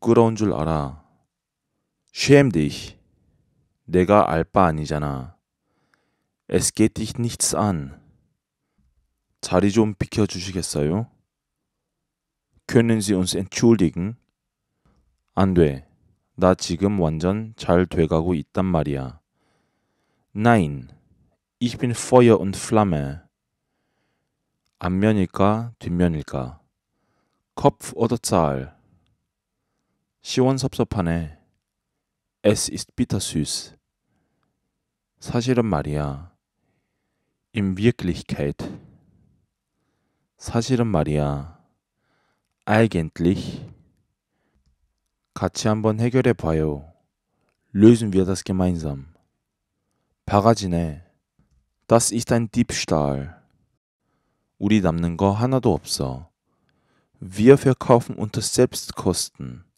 부끄러운 줄 알아. Schäm dich. 내가 알바 아니잖아. Es geht dich nichts an. 자리 좀 비켜주시겠어요? Können Sie uns entschuldigen? 안 돼. 나 지금 완전 잘 돼가고 있단 말이야. Nein. Ich bin Feuer und Flamme. 앞면일까 뒷면일까? Kopf oder Zahl? 시원섭섭하네. Es ist bittersüß. 사실은 말이야. In Wirklichkeit. 사실은 말이야. Eigentlich. 같이 한번 해결해 봐요. Lösen wir das gemeinsam. 바가지네. Das ist ein Diebstahl. 우리 남는 거 하나도 없어. Wir verkaufen unter Selbstkosten.